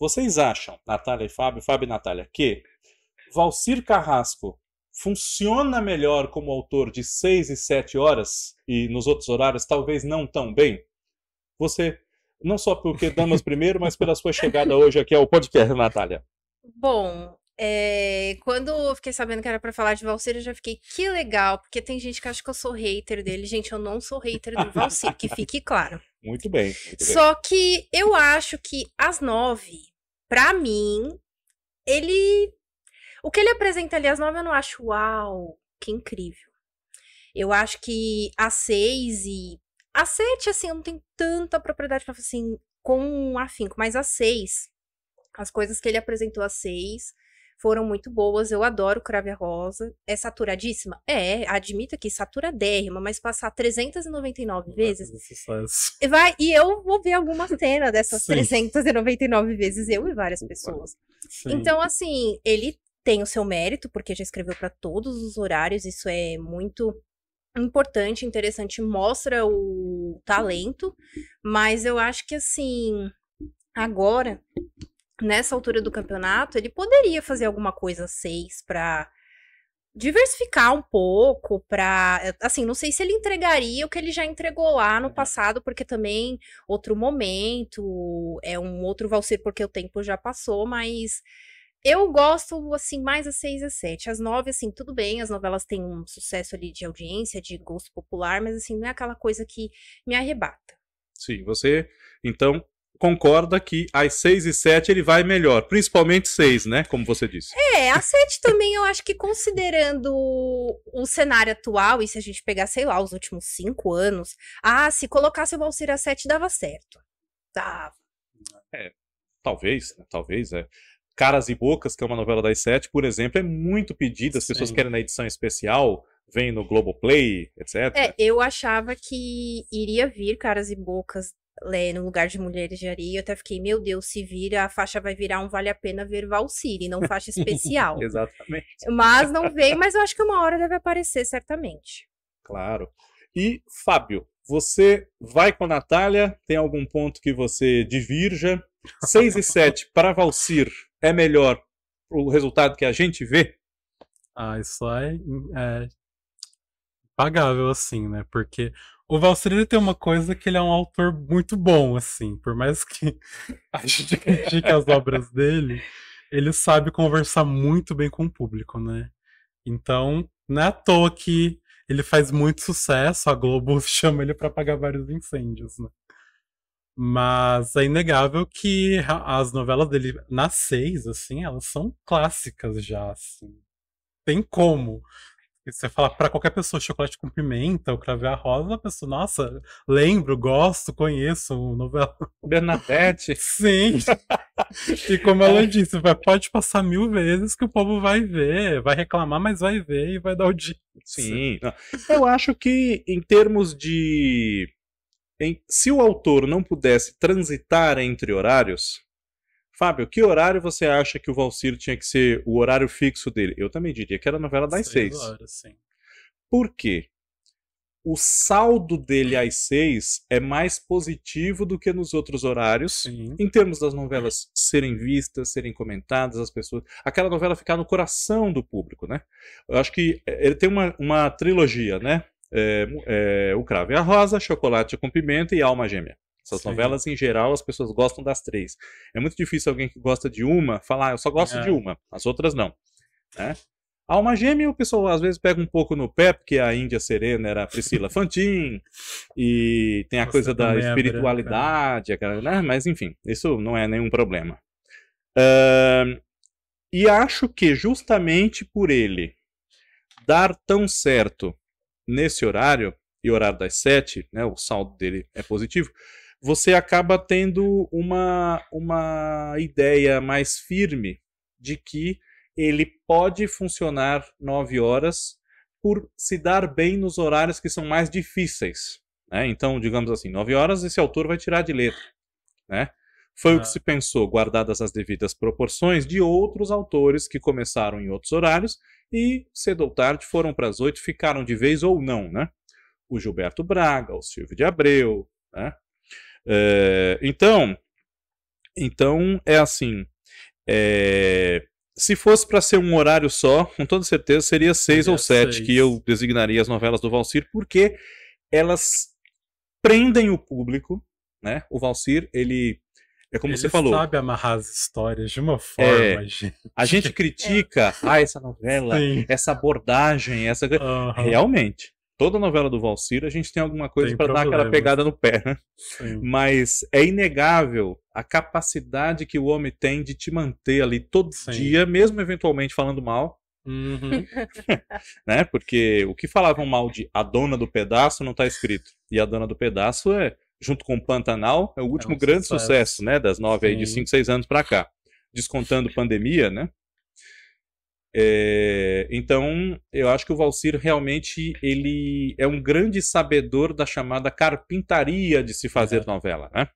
Vocês acham, Natália e Fábio, Fábio e Natália, que Valcir Carrasco funciona melhor como autor de 6 e 7 horas e nos outros horários talvez não tão bem? Você, não só porque Damas primeiro, mas pela sua chegada hoje aqui ao podcast, Natália. Bom, é, quando eu fiquei sabendo que era para falar de Valsir, eu já fiquei, que legal, porque tem gente que acha que eu sou hater dele. Gente, eu não sou hater do Valsir, que fique claro. Muito bem. Muito Só bem. que eu acho que as nove, para mim, ele. O que ele apresenta ali as nove, eu não acho, uau, que incrível. Eu acho que as seis e. A sete, assim, eu não tenho tanta propriedade pra falar assim, com um afinco, mas as seis. As coisas que ele apresentou as seis foram muito boas. Eu adoro Crave Rosa. É saturadíssima? É, admito que saturadérrima, mas passar 399 é vezes. vai, e eu vou ver alguma cena dessas Sim. 399 vezes, eu e várias pessoas. Sim. Então, assim, ele tem o seu mérito, porque já escreveu para todos os horários, isso é muito importante, interessante, mostra o talento, mas eu acho que assim, agora nessa altura do campeonato, ele poderia fazer alguma coisa seis para diversificar um pouco para eh, assim não sei se ele entregaria o que ele já entregou lá no uhum. passado porque também outro momento é um outro valsir porque o tempo já passou mas eu gosto assim mais as seis e sete as nove assim tudo bem as novelas têm um sucesso ali de audiência de gosto popular mas assim não é aquela coisa que me arrebata sim você então concorda que as 6 e 7 ele vai melhor, principalmente 6, né? Como você disse. É, a 7 também eu acho que considerando o cenário atual, e se a gente pegar, sei lá, os últimos 5 anos, ah, se colocasse o Valsir a 7 dava certo. Dava. É, talvez, né, talvez, é. Caras e Bocas, que é uma novela das sete, por exemplo, é muito pedida, as pessoas querem na edição especial, vem no Globoplay, etc. É, eu achava que iria vir Caras e Bocas é, no lugar de mulheres de areia, eu até fiquei, meu Deus, se vira, a faixa vai virar um vale a pena ver Valsiri, não faixa especial. Exatamente. Mas não veio, mas eu acho que uma hora deve aparecer, certamente. Claro. E, Fábio, você vai com a Natália? Tem algum ponto que você divirja? 6 e 7 para Valsir é melhor o resultado que a gente vê? Ah, isso é, é pagável, assim, né? Porque o Valsir tem uma coisa que ele é um autor muito bom, assim, por mais que a gente critique as obras dele, ele sabe conversar muito bem com o público, né? Então, não é à toa que ele faz muito sucesso, a Globo chama ele para pagar vários incêndios, né? Mas é inegável que as novelas dele, nas seis, assim, elas são clássicas já, assim. Tem como você fala para qualquer pessoa chocolate com pimenta ou cravear é rosa, a pessoa, nossa, lembro, gosto, conheço o novela. Bernadette? Sim. e como ela é. disse, vai, pode passar mil vezes que o povo vai ver, vai reclamar, mas vai ver e vai dar o dia. Sim. Eu acho que em termos de. Em... Se o autor não pudesse transitar entre horários, Fábio, que horário você acha que o Valsir tinha que ser o horário fixo dele? Eu também diria que era a novela das seis. Por quê? O saldo dele às seis é mais positivo do que nos outros horários, sim. em termos das novelas serem vistas, serem comentadas, as pessoas. Aquela novela ficar no coração do público, né? Eu acho que eh, ele tem uma, uma trilogia, né? É, é, o Cravo e a Rosa, Chocolate com Pimenta e Alma Gêmea. Essas novelas, em geral, as pessoas gostam das três. É muito difícil alguém que gosta de uma falar, ah, eu só gosto é. de uma, as outras não. Né? Alma Gêmea, o pessoal às vezes pega um pouco no pé, porque a Índia Serena era a Priscila Fantin, e tem a Você coisa da é né? espiritualidade, aquela, né? mas enfim, isso não é nenhum problema. Uh, e acho que justamente por ele dar tão certo nesse horário, e horário das sete, né, o saldo dele é positivo, você acaba tendo uma, uma ideia mais firme de que ele pode funcionar nove horas por se dar bem nos horários que são mais difíceis. Né? Então, digamos assim, nove horas esse autor vai tirar de letra. Né? Foi ah. o que é. se pensou, guardadas as devidas proporções, de outros autores que começaram em outros horários e, cedo ou tarde, foram para as oito, ficaram de vez ou não. Né? O Gilberto Braga, o Silvio de Abreu, né? É, então, então é assim. É, se fosse para ser um horário só, com toda certeza seria seis seria ou sete seis. que eu designaria as novelas do Valcir, porque elas prendem o público, né? O Valcir, ele é como ele você falou. sabe amarrar as histórias de uma é, forma, é, gente. A gente critica, é. ah, essa novela, Sim. essa abordagem, essa uhum. realmente toda novela do Valsir a gente tem alguma coisa para dar aquela pegada no pé, né? Mas é inegável a capacidade que o homem tem de te manter ali todo Sim. dia, mesmo eventualmente falando mal. Uhum. né? Porque o que falavam mal de a dona do pedaço não está escrito. E a dona do pedaço é, junto com o Pantanal, é o é último é um grande sucesso. sucesso, né? Das nove aí de cinco, seis anos para cá. Descontando pandemia, né? É, então, eu acho que o Valsir realmente ele é um grande sabedor da chamada carpintaria de se fazer é. novela. Né?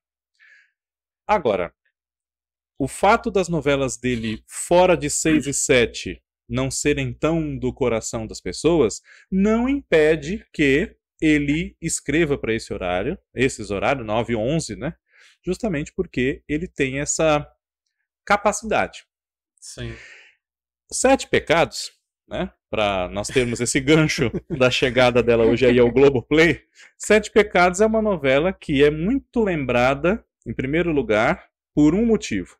Agora, o fato das novelas dele fora de 6 e 7 não serem tão do coração das pessoas não impede que ele escreva para esse horário, esses horários, 9 e 11, né? Justamente porque ele tem essa capacidade. Sim sete pecados, né? Para nós termos esse gancho da chegada dela hoje aí ao Globoplay. Sete Pecados é uma novela que é muito lembrada, em primeiro lugar, por um motivo.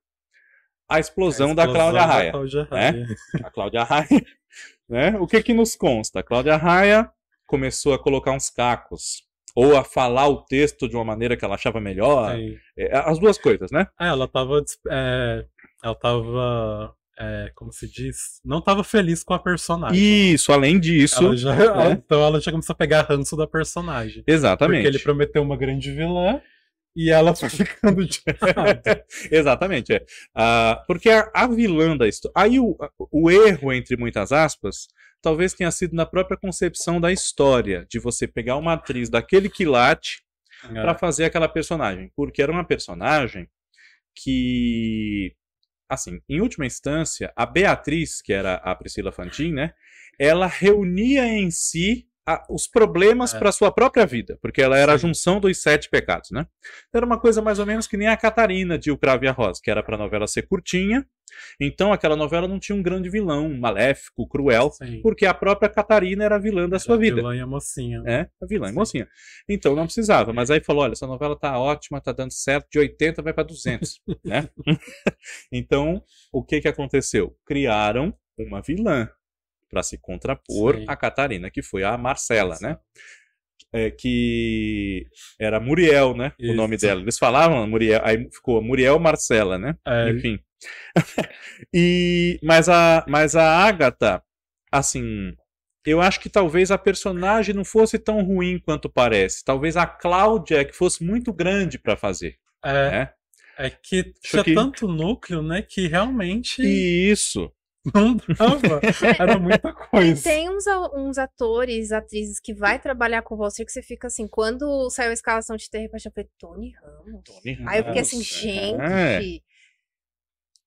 A explosão, a explosão da Cláudia Raia. Cláudia né? Raia. Né? A Cláudia Raia. Né? O que que nos consta? A Cláudia Raia começou a colocar uns cacos ou a falar o texto de uma maneira que ela achava melhor. É, as duas coisas, né? É, ela estava é, ela tava é, como se diz, não estava feliz com a personagem. Isso, além disso. Ela já, né? Então ela já começou a pegar ranço da personagem. Exatamente. Porque ele prometeu uma grande vilã e ela foi ficando de Exatamente, é. Uh, porque a, a, vilã da história. Aí o, o erro, entre muitas aspas, talvez tenha sido na própria concepção da história, de você pegar uma atriz daquele quilate é. para fazer aquela personagem. Porque era uma personagem que Assim, em última instância, a Beatriz, que era a Priscila Fantin, né? Ela reunia em si a, os problemas é. para sua própria vida, porque ela era Sim. a junção dos sete pecados, né? Então era uma coisa mais ou menos que nem a Catarina de O Cravo e a Rosa, que era para a novela ser curtinha então aquela novela não tinha um grande vilão, maléfico, cruel, Sim. porque a própria Catarina era a vilã da era sua vida. A vilã e a mocinha. É, a vilã Sim. e a mocinha. Então não precisava, mas aí falou, olha, essa novela tá ótima, tá dando certo, de 80 vai para 200, né? então, o que que aconteceu? Criaram uma vilã para se contrapor Sim. à Catarina, que foi a Marcela, né? É, que era Muriel, né? Isso. O nome dela. Eles falavam Muriel, aí ficou Muriel Marcela, né? É, Enfim. e, mas, a, mas a Agatha, assim, eu acho que talvez a personagem não fosse tão ruim quanto parece. Talvez a Cláudia é que fosse muito grande para fazer. É. Né? É que tinha que... tanto núcleo, né, que realmente. E isso. Não dava. Era muita coisa. Tem uns, uns atores, atrizes que vai trabalhar com você que você fica assim, quando saiu a escalação de terra, eu falei, Tony Ramos. Tony Ramos. Aí eu fiquei assim, gente. É.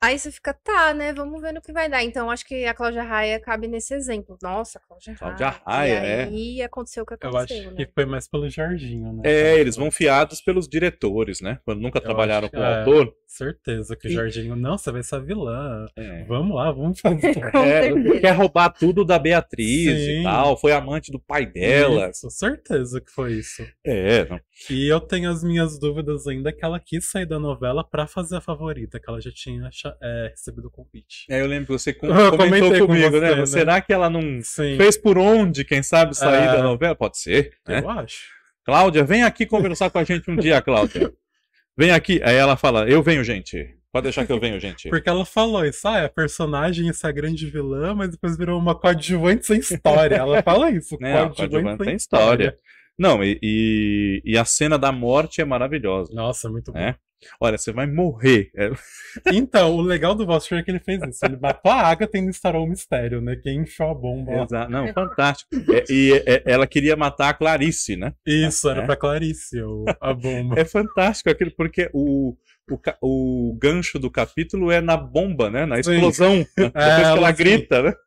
Aí você fica, tá, né? Vamos ver no que vai dar. Então, acho que a Cláudia Raia cabe nesse exemplo. Nossa, Cláudia Raia. Cláudia Raia, e é. aí é. aconteceu o que aconteceu. Eu acho né? que foi mais pelo Jorginho, né? É, eles vão fiados pelos diretores, né? Quando nunca Eu trabalharam com o é, autor. Certeza que o Jorginho, não, você vai ser vilã. É. Vamos lá, vamos fazer. É, quer roubar tudo da Beatriz Sim. e tal. Foi amante do pai dela. Isso, certeza que foi isso. É, E eu tenho as minhas dúvidas ainda que ela quis sair da novela para fazer a favorita, que ela já tinha achado é, recebido o convite. É, eu lembro que você com, comentou comigo, com você, né? né? Será que ela não Sim. fez por onde, quem sabe, sair é... da novela? Pode ser. Né? Eu acho. Cláudia, vem aqui conversar com a gente um dia, Cláudia. Vem aqui. Aí ela fala, eu venho, gente. Pode deixar que eu venho, gente. Porque ela falou isso, ah, é a personagem, essa é grande vilã, mas depois virou uma coadjuvante sem história. Ela fala isso, é, coadjuvante, sem história. história. Não, e, e, e, a cena da morte é maravilhosa. Nossa, muito bom. Né? Olha, você vai morrer. É. Então, o legal do Vostra é que ele fez isso. Ele matou a Agatha e instaurou o mistério, né? Quem encheu a bomba. Exato. Não, fantástico. É, e é, é, ela queria matar a Clarice, né? Isso, era é. pra Clarice o, a bomba. É fantástico aquilo, porque o, o, o gancho do capítulo é na bomba, né? Na explosão. Né? Depois que ela, ela grita, né?